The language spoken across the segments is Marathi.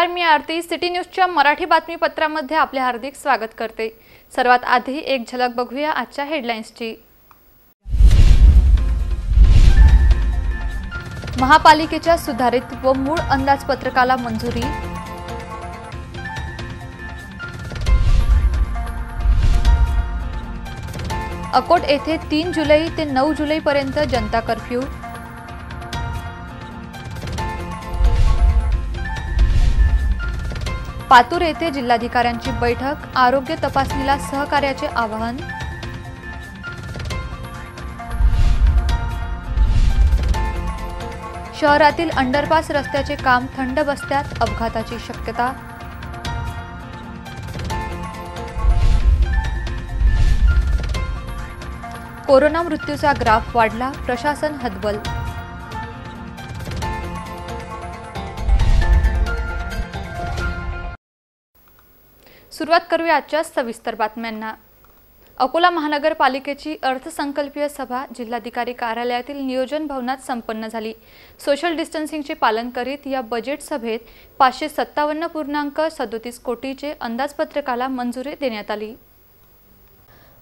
नमस्कार मी आरती सिटी न्यूजच्या मराठी बातमीपत्रामध्ये आपले हार्दिक स्वागत करते सर्वात आधी एक झलक बघूया आजच्या हेडलाईन्सची महापालिकेच्या सुधारित व मूळ अंदाजपत्रकाला मंजुरी अकोट येथे तीन जुलै ते नऊ जुलैपर्यंत जनता कर्फ्यू पातूर येथे जिल्हाधिकाऱ्यांची बैठक आरोग्य तपासणीला सहकार्याचे आवाहन शहरातील अंडरपास रस्त्याचे काम थंड बसत्यात अपघाताची शक्यता कोरोना मृत्यूचा ग्राफ वाढला प्रशासन हदबल सुरुवात करूया आजच्या सविस्तर बातम्यांना अकोला महानगरपालिकेची अर्थसंकल्पीय सभा जिल्हाधिकारी कार्यालयातील नियोजन भवनात संपन्न झाली सोशल डिस्टन्सिंगचे पालन करीत या बजेट सभेत पाचशे सत्तावन्न पूर्णांक सदोतीस कोटीचे अंदाजपत्रकाला मंजुरी देण्यात आली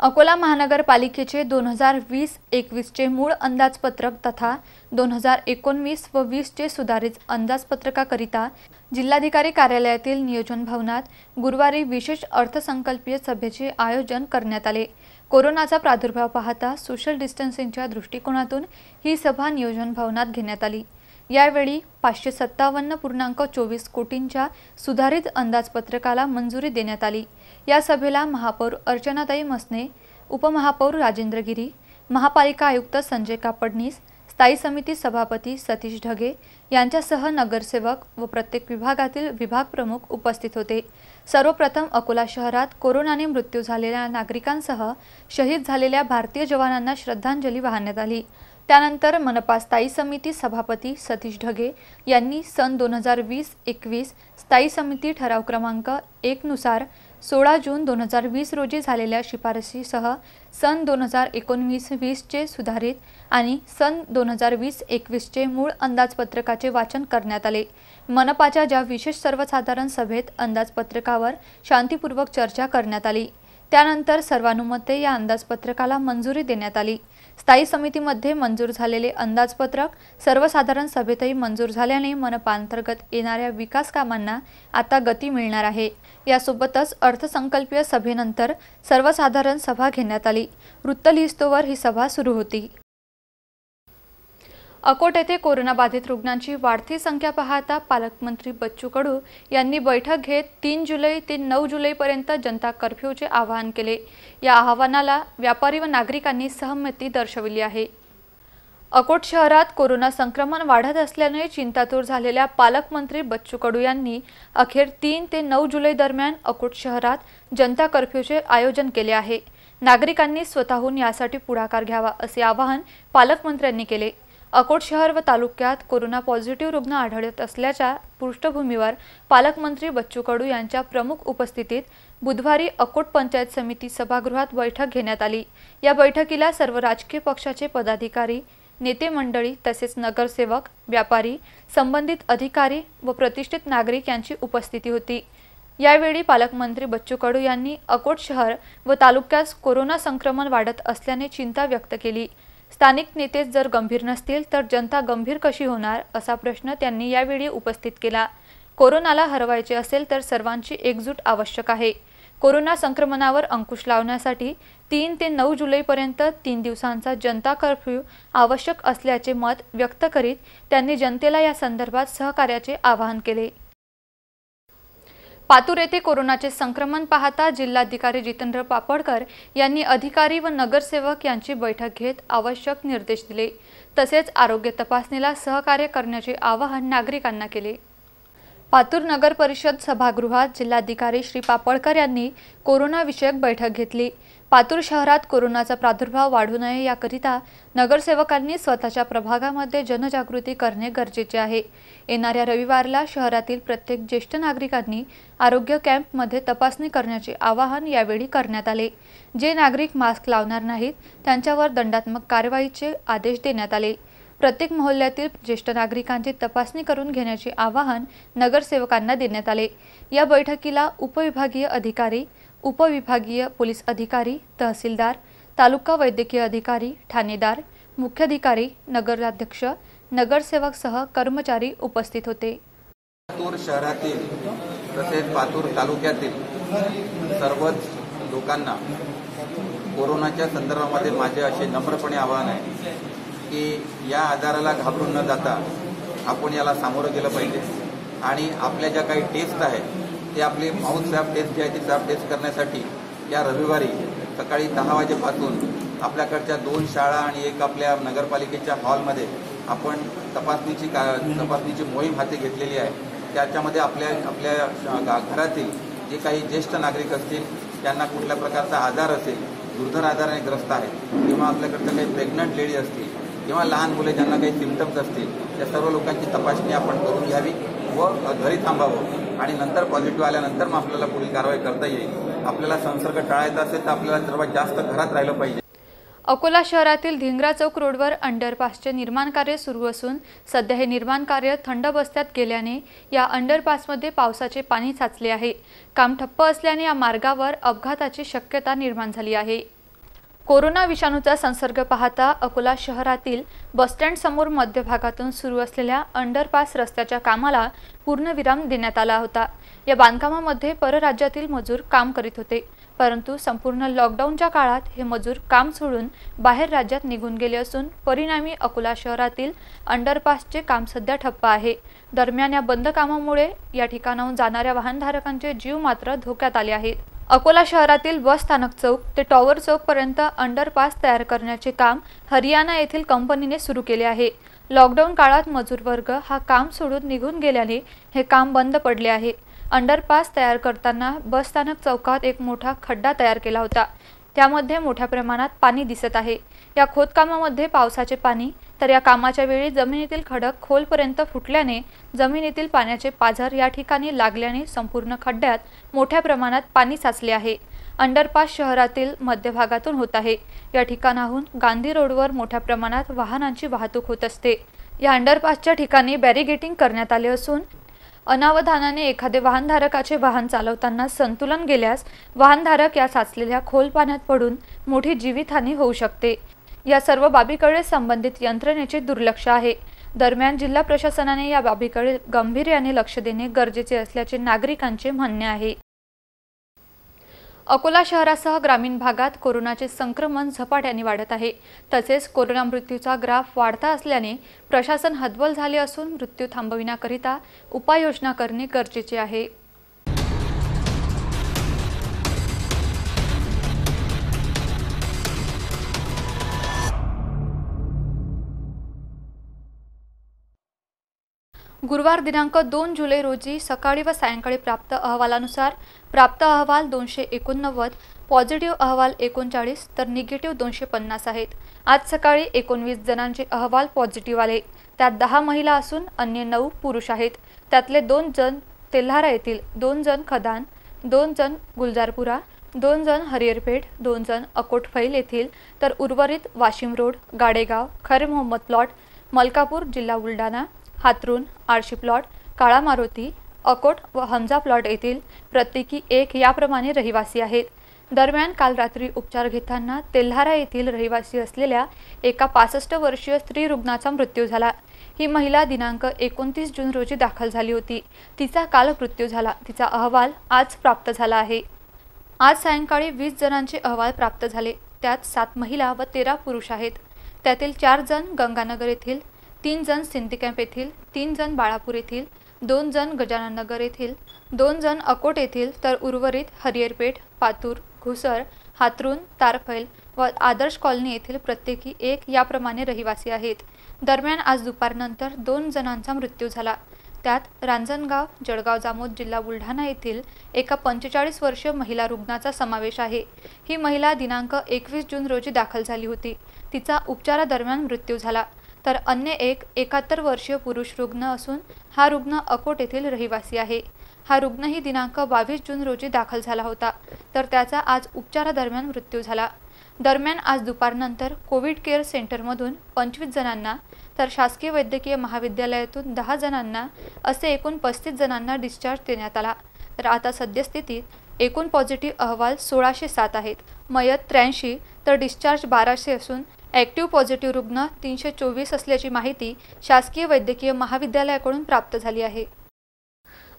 अकोला महानगरपालिकेचे दोन हजार वीस एकवीसचे मूळ अंदाजपत्रक तथा दोन हजार एकोणवीस व वीसचे सुधारित अंदाजपत्रकाकरिता जिल्हाधिकारी कार्यालयातील नियोजन भवनात गुरुवारी विशेष अर्थसंकल्पीय सभेचे आयोजन करण्यात आले कोरोनाचा प्रादुर्भाव पाहता सोशल डिस्टन्सिंगच्या दृष्टिकोनातून ही सभा नियोजन भवनात घेण्यात आली यावेळी पाचशे सत्तावन्न पूर्णांक चोवीस कोटींच्या सुधारित अंदाजपत्रकाला मंजुरी देण्यात आली या सभेला महापौर अर्चनाताई मसने उपमहापौर राजेंद्र गिरी महापालिका आयुक्त संजय कापडणीस स्थायी समिती सभापती सतीश ढगे यांच्यासह नगरसेवक व प्रत्येक विभागातील विभाग प्रमुख उपस्थित होते सर्वप्रथम अकोला शहरात कोरोनाने मृत्यू झालेल्या नागरिकांसह शहीद झालेल्या भारतीय जवानांना श्रद्धांजली वाहण्यात आली त्यानंतर मनपा स्थायी समिती सभापती सतीश ढगे यांनी सन दोन हजार वीस एकवीस स्थायी समिती ठराव क्रमांक एकनुसार सोळा जून दोन हजार वीस रोजी झालेल्या शिफारशीसह सन दोन हजार एकोणवीस वीसचे सुधारित आणि सन दोन हजार वीस एकवीसचे मूळ अंदाजपत्रकाचे वाचन करण्यात आले मनपाच्या ज्या विशेष सर्वसाधारण सभेत अंदाजपत्रकावर शांतीपूर्वक चर्चा करण्यात आली त्यानंतर सर्वानुमते या अंदाजपत्रकाला मंजुरी देण्यात आली स्थायी समितीमध्ये मंजूर झालेले अंदाजपत्रक सर्वसाधारण सभेतही मंजूर झाल्याने मनपांतर्गत येणाऱ्या विकास कामांना आता गती मिळणार आहे यासोबतच अर्थसंकल्पीय सभेनंतर सर्वसाधारण सभा घेण्यात आली वृत्त लिहिस्तोवर ही सभा सुरू होती अकोट येथे कोरोनाबाधित रुग्णांची वाढती संख्या पाहता पालकमंत्री बच्चू कडू यांनी बैठक घेत तीन जुलै ते नऊ जुलैपर्यंत जनता कर्फ्यूचे आवाहन केले या आवाहनाला व्यापारी व नागरिकांनी सहमती दर्शविली आहे अकोट शहरात कोरोना संक्रमण वाढत असल्याने चिंतातूर झालेल्या पालकमंत्री बच्चू कडू यांनी अखेर तीन ते नऊ जुलै दरम्यान अकोट शहरात जनता कर्फ्यूचे आयोजन केले आहे नागरिकांनी स्वतःहून यासाठी पुढाकार घ्यावा असे आवाहन पालकमंत्र्यांनी केले अकोट शहर व तालुक्यात कोरोना पॉझिटिव्ह रुग्ण आढळत असल्याच्या पृष्ठभूमीवर पालकमंत्री बच्चू कडू यांच्या प्रमुख उपस्थितीत बुधवारी अकोट पंचायत समिती सभागृहात बैठक घेण्यात आली या बैठकीला सर्व राजकीय पक्षाचे पदाधिकारी नेते मंडळी तसेच नगरसेवक व्यापारी संबंधित अधिकारी व प्रतिष्ठित नागरिक यांची उपस्थिती होती यावेळी पालकमंत्री बच्चू कडू यांनी अकोट शहर व तालुक्यात कोरोना संक्रमण वाढत असल्याने चिंता व्यक्त केली स्थानिक नेते जर गंभीर नसतील तर जनता गंभीर कशी होणार असा प्रश्न त्यांनी यावेळी उपस्थित केला कोरोनाला हरवायचे असेल तर सर्वांची एकजूट आवश्यक आहे कोरोना संक्रमणावर अंकुश लावण्यासाठी तीन ते नऊ जुलैपर्यंत तीन दिवसांचा जनता कर्फ्यू आवश्यक असल्याचे मत व्यक्त करीत त्यांनी जनतेला या संदर्भात सहकार्याचे आवाहन केले पातूर येथे कोरोनाचे संक्रमण पाहता जिल्हाधिकारी जितेंद्र पापडकर यांनी अधिकारी व नगरसेवक यांची बैठक घेत आवश्यक निर्देश दिले तसेच आरोग्य तपासणीला सहकार्य करण्याचे आवाहन नागरिकांना केले पातूर नगर परिषद सभागृहात जिल्हाधिकारी श्री पापळकर यांनी कोरोनाविषयक बैठक घेतली पातूर शहरात कोरोनाचा प्रादुर्भाव वाढू नये याकरिता नगरसेवकांनी स्वतःच्या प्रभागामध्ये जनजागृती करणे गरजेचे आहे येणाऱ्या रविवारला शहरातील प्रत्येक ज्येष्ठ नागरिकांनी आरोग्य कॅम्पमध्ये तपासणी करण्याचे आवाहन यावेळी करण्यात आले जे नागरिक मास्क लावणार नाहीत त्यांच्यावर दंडात्मक कारवाईचे आदेश देण्यात आले प्रत्येक मोहल्ल्यातील ज्येष्ठ नागरिकांची तपासणी करून घेण्याचे आवाहन नगरसेवकांना देण्यात आले या बैठकीला उपविभागीय अधिकारी उपविभागीय पोलीस अधिकारी तहसीलदार तालुका वैद्यकीय अधिकारी ठाणेदार मुख्याधिकारी नगराध्यक्ष नगरसेवकसह कर्मचारी उपस्थित होते पातूर शहरातील तसेच पातूर तालुक्यातील सर्वच लोकांना कोरोनाच्या संदर्भामध्ये माझे असे नम्रपणे आवाहन आहे की या आजाराला घाबरून न जाता आपण याला सामोरं गेलं पाहिजे आणि आपल्या ज्या काही टेस्ट आहेत ते आपली माउथ स्वॅब टेस्ट जी आहे ती स्वॅब टेस्ट करण्यासाठी या रविवारी सकाळी दहा वाजेपासून आपल्याकडच्या दोन शाळा आणि एक आपल्या नगरपालिकेच्या हॉलमध्ये आपण तपासणीची का तपासणीची मोहीम हाती घेतलेली आहे त्याच्यामध्ये आपल्या आपल्या घरातील जे काही ज्येष्ठ नागरिक असतील त्यांना कुठल्या प्रकारचा आजार असेल दुर्धर आजाराने ग्रस्त आहेत किंवा आपल्याकडच्या काही प्रेग्नंट लेडी असतील किंवा लहान मुले ज्यांना काही सिमटम्स असतील त्या सर्व लोकांची तपासणी आपण करून घ्यावी व घरी थांबावं आणि नंतर पॉझिटिव्ह आल्यानंतर मग आपल्याला पुढील कारवाई करता येईल आपल्याला संसर्ग टाळायचा असेल तर आपल्याला सर्वात जास्त घरात राहिलं पाहिजे अकोला शहरातील धिंगरा चौक रोडवर अंडरपासचे निर्माण कार्य सुरू असून सध्या हे निर्माण कार्य थंड बसत्यात गेल्याने या अंडरपासमध्ये पावसाचे पाणी साचले आहे काम ठप्प असल्याने या मार्गावर अपघाताची शक्यता निर्माण झाली आहे कोरोना विषाणूचा संसर्ग पाहता अकोला शहरातील बसस्टँड समोर भागातून सुरू असलेल्या अंडरपास रस्त्याच्या कामाला पूर्णविराम देण्यात आला होता या बांधकामामध्ये परराज्यातील मजूर काम करीत होते परंतु संपूर्ण लॉकडाऊनच्या काळात हे मजूर काम सोडून बाहेर राज्यात निघून गेले असून परिणामी अकोला शहरातील अंडरपासचे काम सध्या ठप्प आहे दरम्यान या बंद कामामुळे या ठिकाणाहून जाणाऱ्या वाहनधारकांचे जीव मात्र धोक्यात आले आहेत अकोला शहरातील बस स्थानक चौक ते टॉवर चौकपर्यंत अंडरपास तयार करण्याचे काम हरियाणा येथील कंपनीने सुरू केले आहे लॉकडाऊन काळात मजूर वर्ग हा काम सोडून निघून गेल्याने हे काम बंद पडले आहे अंडरपास तयार करताना बसस्थानक चौकात एक मोठा खड्डा तयार केला होता त्यामध्ये मोठ्या प्रमाणात पाणी दिसत आहे या खोदकामामध्ये पावसाचे पाणी तर या कामाच्या वेळी जमिनीतील खडक खोलपर्यंत फुटल्याने जमिनीतील पाण्याचे पाझर या ठिकाणी लागल्याने संपूर्ण खड्ड्यात मोठ्या प्रमाणात पाणी साचले आहे अंडरपास शहरातील मध्यभागातून होत आहे या ठिकाणाहून गांधी रोडवर मोठ्या प्रमाणात वाहनांची वाहतूक होत असते या अंडरपासच्या ठिकाणी बॅरिगेटिंग करण्यात आले असून अनावधानाने एखादे वाहनधारकाचे वाहन चालवताना संतुलन गेल्यास वाहनधारक या साचलेल्या खोल पाण्यात पडून मोठी जीवितहानी होऊ शकते या सर्व बाबीकडे संबंधित यंत्रणेचे दुर्लक्ष आहे दरम्यान जिल्हा प्रशासनाने या बाबीकडे गंभीर्याने लक्ष देणे गरजेचे असल्याचे नागरिकांचे म्हणणे आहे अकोला शहरासह ग्रामीण भागात कोरोनाचे संक्रमण झपाट्याने वाढत आहे तसेच कोरोना मृत्यूचा ग्राफ वाढता असल्याने प्रशासन हतबल झाले असून मृत्यू थांबविण्याकरिता उपाययोजना करणे गरजेचे आहे गुरुवार दिनांक दोन जुलै रोजी सकाळी व सायंकाळी प्राप्त अहवालानुसार प्राप्त अहवाल दोनशे एकोणनव्वद पॉझिटिव्ह अहवाल एकोणचाळीस तर निगेटिव्ह दोनशे पन्नास आहेत आज सकाळी एकोणवीस जणांचे अहवाल पॉझिटिव्ह आले त्यात दहा महिला असून अन्य नऊ पुरुष आहेत त्यातले दोन जण तेल्हारा येथील दोन जण खदान दोन जण गुलजारपुरा दोन जण हरिहरपेठ दोन जण अकोट फैल येथील तर उर्वरित वाशिम रोड गाडेगाव खैर मोहम्मद प्लॉट मलकापूर जिल्हा बुलढाणा हातरून आळशी प्लॉट काळा मारुती अकोट व हमजा प्लॉट येथील प्रत्येकी एक याप्रमाणे रहिवासी आहेत दरम्यान काल रात्री उपचार घेताना तेल्हारा येथील रहिवासी असलेल्या एका पासष्ट वर्षीय स्त्री रुग्णाचा मृत्यू झाला ही महिला दिनांक एकोणतीस जून रोजी दाखल झाली होती तिचा काल मृत्यू झाला तिचा अहवाल आज प्राप्त झाला आहे आज सायंकाळी वीस जणांचे अहवाल प्राप्त झाले त्यात सात महिला व तेरा पुरुष आहेत त्यातील चार जण गंगानगर येथील तीन जण कॅम्प येथील तीन जण बाळापूर येथील दोन जण गजाननगर येथील दोन जण अकोट येथील तर उर्वरित हरियरपेठ पातूर घुसर हातरून तारफैल व आदर्श कॉलनी येथील प्रत्येकी एक याप्रमाणे रहिवासी आहेत दरम्यान आज दुपारनंतर दोन जणांचा मृत्यू झाला त्यात रांजणगाव जळगाव जामोद जिल्हा बुलढाणा येथील एका पंचेचाळीस वर्षीय महिला रुग्णाचा समावेश आहे ही महिला दिनांक एकवीस जून रोजी दाखल झाली होती तिचा उपचारादरम्यान मृत्यू झाला तर अन्य एक एकाहत्तर वर्षीय पुरुष रुग्ण असून हा रुग्ण अकोट येथील रहिवासी आहे हा रुग्णही दिनांक बावीस जून रोजी दाखल झाला होता तर त्याचा आज उपचारादरम्यान मृत्यू झाला दरम्यान आज दुपारनंतर कोविड केअर सेंटरमधून पंचवीस जणांना तर शासकीय वैद्यकीय महाविद्यालयातून दहा जणांना असे एकूण पस्तीस जणांना डिस्चार्ज देण्यात आला तर आता सद्यस्थितीत एकूण पॉझिटिव्ह अहवाल सोळाशे सात आहेत मयत त्र्याऐंशी तर डिस्चार्ज बाराशे असून ॲक्टिव्ह पॉझिटिव्ह रुग्ण तीनशे चोवीस असल्याची माहिती शासकीय वैद्यकीय महाविद्यालयाकडून प्राप्त झाली आहे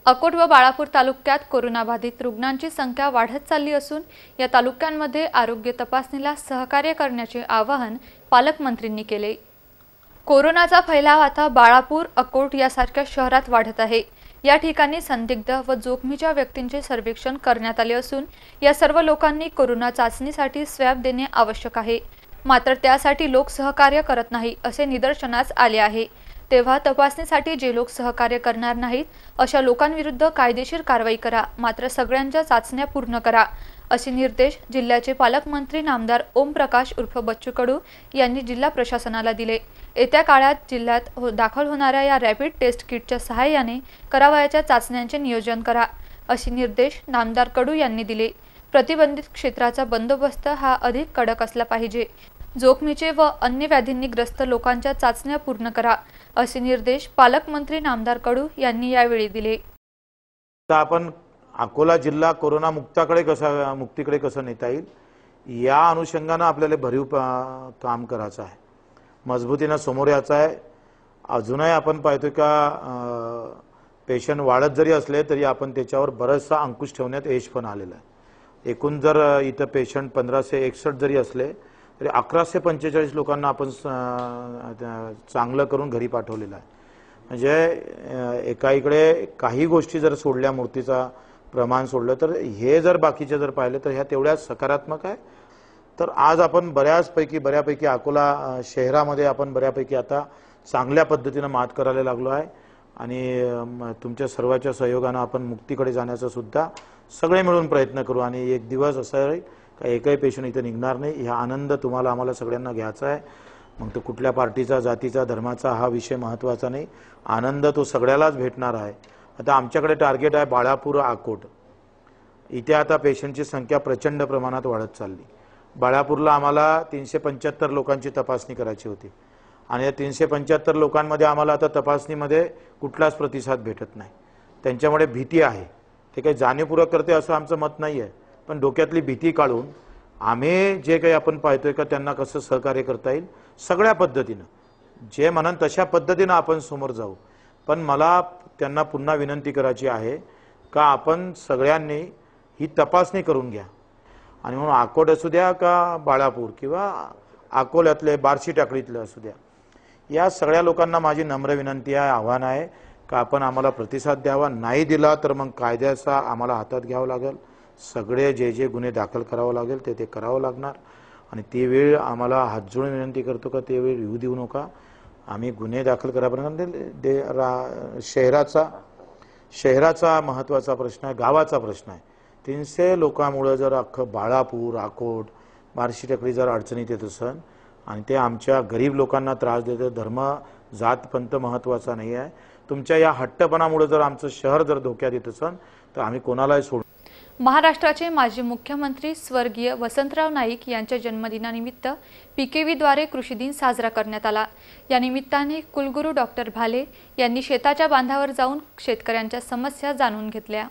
अकोट व बाळापूर तालुक्यात कोरोनाबाधित रुग्णांची संख्या वाढत चालली असून या तालुक्यांमध्ये आरोग्य तपासणीला सहकार्य करण्याचे आवाहन पालकमंत्र्यांनी केले कोरोनाचा फैलाव आता बाळापूर अकोट यासारख्या शहरात वाढत आहे या ठिकाणी संदिग्ध व जोखमीच्या व्यक्तींचे सर्वेक्षण करण्यात आले असून या सर्व लोकांनी कोरोना चाचणीसाठी स्वॅब देणे आवश्यक आहे मात्र त्यासाठी लोक सहकार्य करत नाही असे निदर्शनास आले आहे तेव्हा तपासणीसाठी जे लोक सहकार्य करणार नाहीत अशा लोकांविरुद्ध कायदेशीर कारवाई करा मात्र सगळ्यांच्या चाचण्या पूर्ण करा असे निर्देश जिल्ह्याचे पालकमंत्री नामदार ओमप्रकाश उर्फ बच्चू कडू यांनी जिल्हा प्रशासनाला दिले येत्या काळात जिल्ह्यात हो दाखल होणाऱ्या या रॅपिड टेस्ट किटच्या सहाय्याने करावयाच्या चाचण्यांचे नियोजन करा असे निर्देश नामदार कडू यांनी दिले प्रतिबंधित क्षेत्राचा बंदोबस्त हा अधिक कडक असला पाहिजे जोखमीचे व अन्य व्याधींनी ग्रस्त लोकांच्या चाचण्या पूर्ण करा असे निर्देश पालकमंत्री नामदार कडू यांनी यावेळी दिले आपण अकोला जिल्हा कोरोना मुक्ताकडे कसा मुक्तीकडे कसं नेता येईल या अनुषंगानं आपल्याला भरीव काम करायचं आहे मजबूतीनं समोर यायचं आहे अजूनही आपण पाहतो का पेशंट वाढत जरी असले तरी आपण त्याच्यावर बरंचसा अंकुश ठेवण्यात यश पण आलेला आहे एकूण जर इथं पेशंट पंधराशे एकसष्ट जरी असले तरी अकराशे पंचेचाळीस लोकांना आपण चांगलं करून घरी पाठवलेलं आहे म्हणजे एका इकडे काही गोष्टी जर सोडल्या मूर्तीचा प्रमाण सोडलं तर हे जर बाकीचे जर पाहिलं तर ह्या तेवढ्या सकारात्मक आहे तर आज आपण बऱ्याचपैकी बऱ्यापैकी अकोला शहरामध्ये आपण बऱ्यापैकी आता चांगल्या पद्धतीनं मात करायला लागलो आहे आणि तुमच्या सर्वांच्या सहयोगानं आपण मुक्तीकडे जाण्याचा सुद्धा सगळे मिळून प्रयत्न करू आणि एक दिवस असं राहील का एकही पेशंट इथं निघणार नाही हा आनंद तुम्हाला आम्हाला सगळ्यांना घ्यायचा आहे मग तो कुठल्या पार्टीचा जातीचा धर्माचा हा विषय महत्त्वाचा नाही आनंद तो सगळ्यालाच भेटणार आहे आता आमच्याकडे टार्गेट आहे बाळापूर आकोट इथे आता पेशंटची संख्या प्रचंड प्रमाणात वाढत चालली बाळापूरला आम्हाला तीनशे पंच्याहत्तर लोकांची तपासणी करायची होती आणि या तीनशे पंच्याहत्तर लोकांमध्ये आम्हाला आता तपासणीमध्ये कुठलाच प्रतिसाद भेटत नाही त्यांच्यामुळे भीती आहे ते काही जाणीवपूर्वक करते असं आमचं मत नाही आहे पण डोक्यातली भीती काढून आम्ही जे काही आपण पाहतोय का त्यांना कसं सहकार्य करता येईल सगळ्या पद्धतीनं जे म्हणन तशा पद्धतीनं आपण समोर जाऊ पण मला त्यांना पुन्हा विनंती करायची आहे का आपण सगळ्यांनी ही तपासणी करून घ्या आणि म्हणून आकोट असू द्या का बाळापूर किंवा अकोल्यातले बार्शी टाकळीतलं असू द्या या सगळ्या लोकांना माझी नम्र विनंती आहे आव्हान आहे का आपण आम्हाला प्रतिसाद द्यावा नाही दिला तर मग कायद्याचा आम्हाला हातात घ्यावं लागेल सगळे जे जे गुन्हे दाखल करावं लागेल ते ते करावं लागणार आणि ते वेळ आम्हाला हात जोडून विनंती करतो का ते वेळ येऊ देऊ नका आम्ही गुन्हे दाखल करापर्यंत दे शहराचा शहराचा महत्त्वाचा प्रश्न आहे गावाचा प्रश्न आहे तीनशे लोकांमुळं जर अख्खं बाळापूर आकोट बारशी टेकडी जर अडचणीत येत असेल आणि ते आमच्या गरीब लोकांना त्रास देतं धर्म जात पंत महत्त्वाचा नाही आहे तुमच्या या हट्टपणामुळे जर आमचं शहर जर धोक्यात येत असेल तर आम्ही कोणालाही सोडू महाराष्ट्राचे माजी मुख्यमंत्री स्वर्गीय वसंतराव नाईक यांच्या जन्मदिनानिमित्त पीकेव्हीद्वारे कृषी दिन साजरा करण्यात आला या निमित्ताने कुलगुरू डॉक्टर भाले यांनी शेताच्या बांधावर जाऊन शेतकऱ्यांच्या समस्या जाणून घेतल्या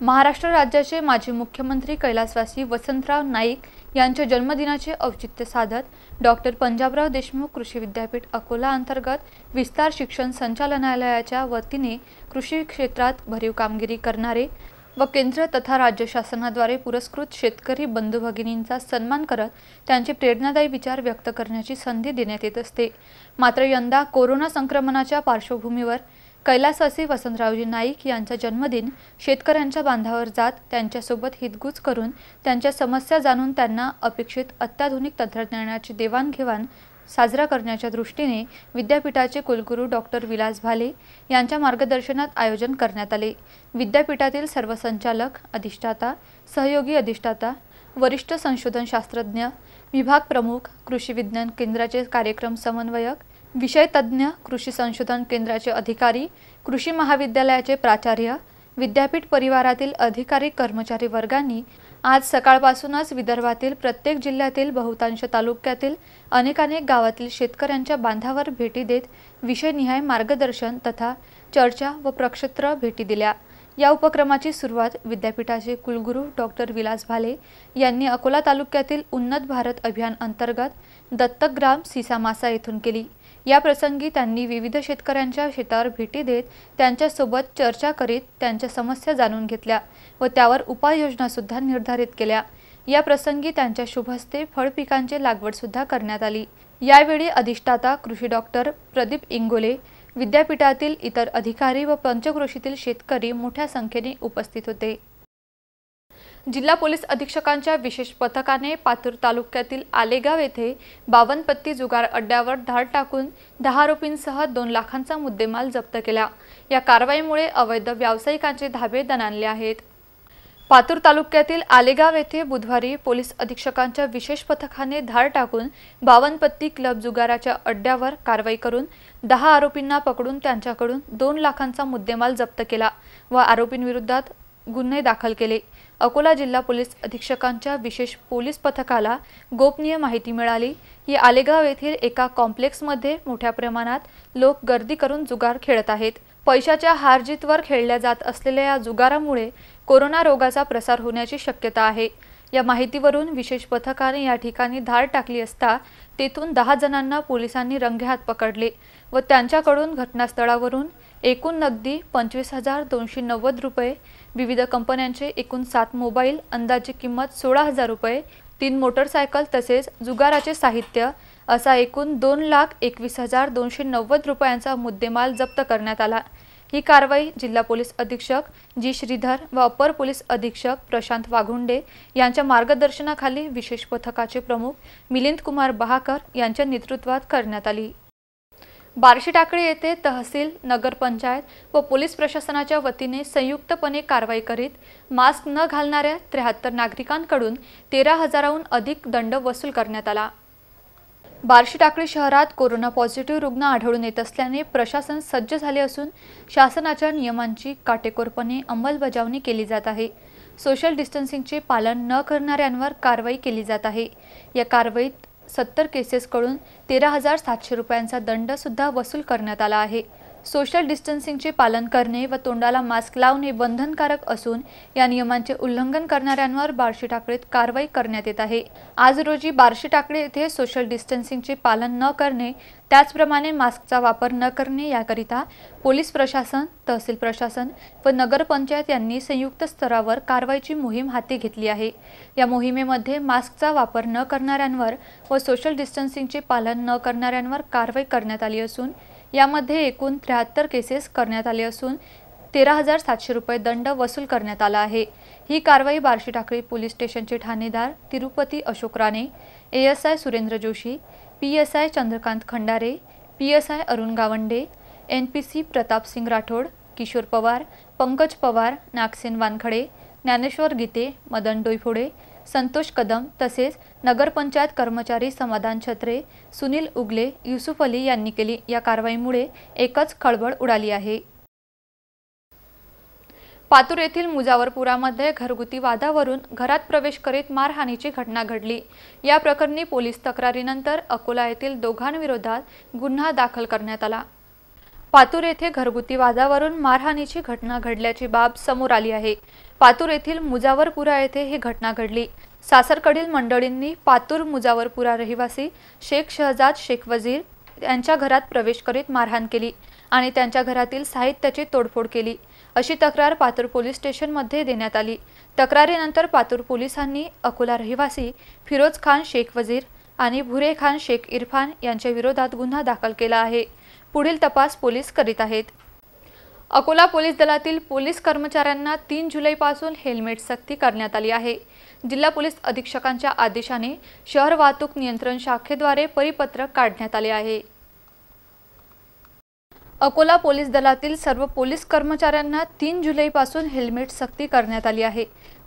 महाराष्ट्र राज्याचे माजी मुख्यमंत्री कैलासवासी वसंतराव नाईक यांच्या जन्मदिनाचे औचित्य साधत डॉक्टर पंजाबराव देशमुख कृषी विद्यापीठ अकोला अंतर्गत विस्तार शिक्षण संचालनालयाच्या वतीने कृषी क्षेत्रात भरीव कामगिरी करणारे व केंद्र तथा राज्य शासनाद्वारे पुरस्कृत शेतकरी बंधू भगिनींचा सन्मान करत त्यांचे प्रेरणादायी विचार व्यक्त करण्याची संधी देण्यात येत असते मात्र यंदा कोरोना संक्रमणाच्या पार्श्वभूमीवर कैलासवासी वसंतरावजी नाईक यांचा जन्मदिन शेतकऱ्यांच्या बांधावर जात त्यांच्यासोबत हितगुज करून त्यांच्या समस्या जाणून त्यांना अपेक्षित अत्याधुनिक तंत्रज्ञानाची देवाणघेवाण साजरा करण्याच्या दृष्टीने विद्यापीठाचे कुलगुरू डॉक्टर विलास भाले यांच्या मार्गदर्शनात आयोजन करण्यात आले विद्यापीठातील सर्व संचालक अधिष्ठाता सहयोगी अधिष्ठाता वरिष्ठ संशोधन शास्त्रज्ञ विभाग प्रमुख कृषी विज्ञान केंद्राचे कार्यक्रम समन्वयक विषय कृषी संशोधन केंद्राचे अधिकारी कृषी महाविद्यालयाचे प्राचार्य विद्यापीठ परिवारातील अधिकारी कर्मचारी वर्गांनी आज सकाळपासूनच विदर्भातील प्रत्येक जिल्ह्यातील बहुतांश तालुक्यातील अनेकानेक गावातील शेतकऱ्यांच्या बांधावर भेटी देत विषयनिहाय मार्गदर्शन तथा चर्चा व प्रक्षेत्र भेटी दिल्या या उपक्रमाची सुरुवात विद्यापीठाचे कुलगुरू डॉक्टर विलास भाले यांनी अकोला तालुक्यातील उन्नत भारत अभियान अंतर्गत दत्तकग्राम सिसामासा येथून केली या प्रसंगी त्यांनी विविध शेतकऱ्यांच्या शेतावर भेटी देत त्यांच्यासोबत चर्चा करीत त्यांच्या समस्या जाणून घेतल्या व त्यावर उपाययोजनासुद्धा निर्धारित केल्या या प्रसंगी त्यांच्या शुभस्ते फळपिकांची लागवडसुद्धा करण्यात आली यावेळी अधिष्ठाता कृषी डॉक्टर प्रदीप इंगोले विद्यापीठातील इतर अधिकारी व पंचकृषीतील शेतकरी मोठ्या संख्येने उपस्थित होते जिल्हा पोलीस अधीक्षकांच्या विशेष पथकाने पातूर तालुक्यातील आलेगाव येथे बावनपत्ती जुगार अड्ड्यावर धाड टाकून दहा आरोपींसह दोन लाखांचा मुद्देमाल जप्त केला या कारवाईमुळे अवैध व्यावसायिकांचे धाबे दणाणले आहेत पातूर तालुक्यातील आलेगाव येथे बुधवारी पोलीस अधीक्षकांच्या विशेष पथकाने धाड टाकून बावनपत्ती क्लब जुगाराच्या अड्ड्यावर कारवाई करून दहा आरोपींना पकडून त्यांच्याकडून दोन लाखांचा मुद्देमाल जप्त केला व आरोपींविरोधात गुन्हे दाखल केले अकोला जिल्हा पोलीस अधीक्षकांच्या विशेष पोलीस पथकाला गोपनीय माहिती मिळाली की आलेगाव येथील एका कॉम्प्लेक्समध्ये मोठ्या प्रमाणात लोक गर्दी करून जुगार खेळत आहेत पैशाच्या हारजीतवर खेळल्या जात असलेल्या या जुगारामुळे कोरोना रोगाचा प्रसार होण्याची शक्यता आहे या माहितीवरून विशेष पथकाने या ठिकाणी धाड टाकली असता तेथून दहा जणांना पोलिसांनी रंगेहात पकडले व त्यांच्याकडून घटनास्थळावरून एकूण नगदी पंचवीस हजार दोनशे नव्वद रुपये विविध कंपन्यांचे एकूण सात मोबाईल अंदाजे किंमत सोळा हजार रुपये तीन मोटरसायकल तसेच जुगाराचे साहित्य असा एकूण दोन लाख एकवीस हजार दोनशे नव्वद रुपयांचा मुद्देमाल जप्त करण्यात आला ही कारवाई जिल्हा पोलीस अधीक्षक जी श्रीधर व अपर पोलीस अधीक्षक प्रशांत वाघुंडे यांच्या मार्गदर्शनाखाली विशेष पथकाचे प्रमुख मिलिंद कुमार बहाकर यांच्या नेतृत्वात करण्यात आली बार्शी टाकळी येथे तहसील नगरपंचायत व पोलीस प्रशासनाच्या वतीने संयुक्तपणे कारवाई करीत मास्क न घालणाऱ्या त्र्याहत्तर नागरिकांकडून तेरा हजाराहून अधिक दंड वसूल करण्यात आला बार्शी टाकळी शहरात कोरोना पॉझिटिव्ह रुग्ण आढळून येत असल्याने प्रशासन सज्ज झाले असून शासनाच्या नियमांची काटेकोरपणे अंमलबजावणी केली जात आहे सोशल डिस्टन्सिंगचे पालन न करणाऱ्यांवर कारवाई केली जात आहे या कारवाईत सत्तर केसेसकडून तेरा हजार सातशे रुपयांचा दंडसुद्धा वसूल करण्यात आला आहे सोशल डिस्टन्सिंगचे पालन करणे व तोंडाला मास्क लावणे बंधनकारक असून या नियमांचे उल्लंघन करणाऱ्यांवर बार्शी टाकळीत कारवाई करण्यात येत आहे आज रोजी बार्शी टाकळी येथे सोशल डिस्टन्सिंगचे पालन न करणे त्याचप्रमाणे मास्कचा वापर न करणे याकरिता पोलीस प्रशासन तहसील प्रशासन व नगरपंचायत यांनी संयुक्त स्तरावर कारवाईची मोहीम हाती घेतली आहे या मोहिमेमध्ये मास्कचा वापर न करणाऱ्यांवर व सोशल डिस्टन्सिंगचे पालन न करणाऱ्यांवर कारवाई करण्यात आली असून यामध्ये एकूण त्र्याहत्तर केसेस करण्यात आले असून तेरा हजार सातशे रुपये दंड वसूल करण्यात आला आहे ही कारवाई बार्शी ठाकरे पोलीस स्टेशनचे ठाणेदार Tirupati Ashok Rane S I Surendra Joshi P S I Chandrakant Khandare P S I Arun Gawande N P C Pratapsingh Rathod Kishor Pawar Pankaj Pawar Nagsen Wankhade Dnyaneshwar Gite Madan Doiphode Santosh Kadam तसेच नगरपंचायत कर्मचारी समाधान छत्रे सुनील उगले युसुफ अली यांनी केली या कारवाईमुळे एकच खळबळ उडाली आहे पातूर येथील मुजावरपुरामध्ये घरगुती वादावरून घरात प्रवेश करीत मारहाणीची घटना घडली या प्रकरणी पोलीस तक्रारीनंतर अकोला येथील दोघांविरोधात गुन्हा दाखल करण्यात आला पातूर येथे घरगुती वादावरून मारहाणीची घटना घडल्याची बाब समोर आली आहे पातूर येथील मुजावरपुरा येथे ही घटना घडली सासरकडील मंडळींनी पातूर मुजावरपुरा रहिवासी शेख शहजाद शेख वजीर यांच्या घरात प्रवेश करीत मारहाण केली आणि त्यांच्या घरातील साहित्याची तोडफोड केली अशी तक्रार पातूर पोलीस स्टेशनमध्ये देण्यात आली तक्रारीनंतर पातूर पोलिसांनी अकोला रहिवासी फिरोज खान शेख वजीर आणि भुरे खान शेख इरफान यांच्या विरोधात गुन्हा दाखल केला आहे पुढील तपास पोलीस करीत आहेत अकोला पोलीस दलातील पोलीस कर्मचाऱ्यांना तीन जुलैपासून हेल्मेट सक्ती करण्यात आली आहे जिल्हा पोलीस अधीक्षकांच्या आदेशाने शहर वाहतूक नियंत्रण शाखेद्वारे परिपत्रक काढण्यात आले आहे अकोला पोलीस दलातील सर्व पोलीस कर्मचाऱ्यांना तीन जुलैपासून हेल्मेट सक्ती करण्यात आली आहे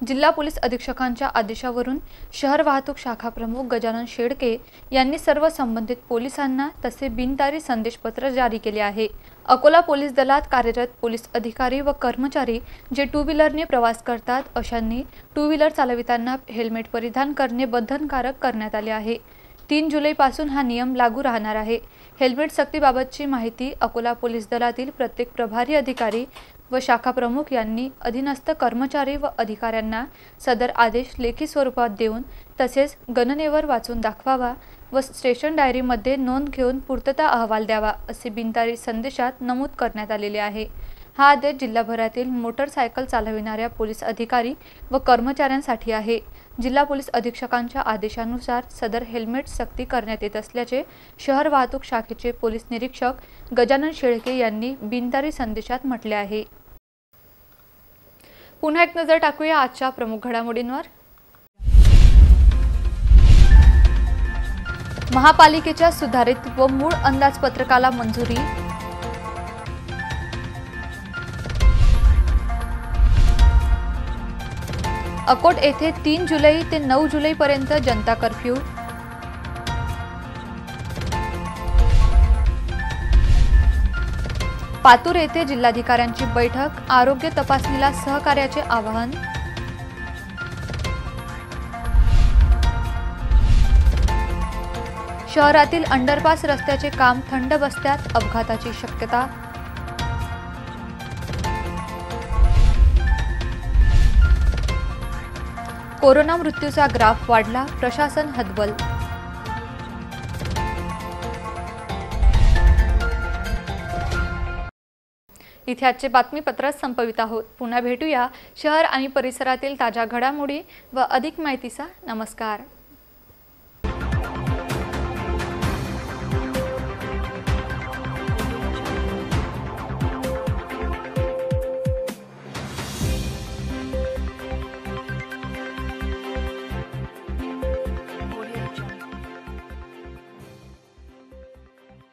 जिल्हा पोलीस अधीक्षकांच्या आदेशावरून शहर वाहतूक शाखा प्रमुख गजानन शेडके यांनी सर्व संबंधित पोलिसांना तसे बिनतारी संदेशपत्र जारी केले आहे अकोला पोलीस दलात कार्यरत पोलीस अधिकारी व कर्मचारी जे टू व्हीलरने प्रवास करतात अशांनी टू व्हीलर चालवितांना हेल्मेट परिधान करणे बंधनकारक करण्यात आले आहे तीन जुलैपासून हा नियम लागू राहणार आहे हेल्मेट सक्तीबाबतची माहिती अकोला पोलीस दलातील प्रत्येक प्रभारी अधिकारी व शाखा प्रमुख यांनी अधीनस्थ कर्मचारी व अधिकाऱ्यांना सदर आदेश लेखी स्वरूपात देऊन तसेच गणनेवर वाचून दाखवावा व स्टेशन डायरीमध्ये नोंद घेऊन पूर्तता अहवाल द्यावा असे बिनतारी संदेशात नमूद करण्यात आलेले आहे हा आदेश जिल्हाभरातील मोटरसायकल चालविणाऱ्या पोलीस अधिकारी व कर्मचाऱ्यांसाठी आहे जिल्हा पोलीस अधीक्षकांच्या आदेशानुसार सदर हेल्मेट सक्ती करण्यात येत असल्याचे शहर वाहतूक शाखेचे पोलीस निरीक्षक गजानन शेळके यांनी बिनतारी संदेशात म्हटले आहे पुन्हा एक नजर टाकूया आजच्या प्रमुख घडामोडींवर महापालिकेच्या सुधारित व मूळ अंदाजपत्रकाला मंजुरी अकोट येथे तीन जुलै ते नऊ जुलैपर्यंत जनता कर्फ्यू पातूर येथे जिल्हाधिकाऱ्यांची बैठक आरोग्य तपासणीला सहकार्याचे आवाहन शहरातील अंडरपास रस्त्याचे काम थंड बसत्यात अपघाताची शक्यता कोरोना मृत्यूचा ग्राफ वाढला प्रशासन हतबल इथे आजचे बातमीपत्र संपवित आहोत पुन्हा भेटूया शहर आणि परिसरातील ताज्या घडामोडी व अधिक माहितीचा नमस्कार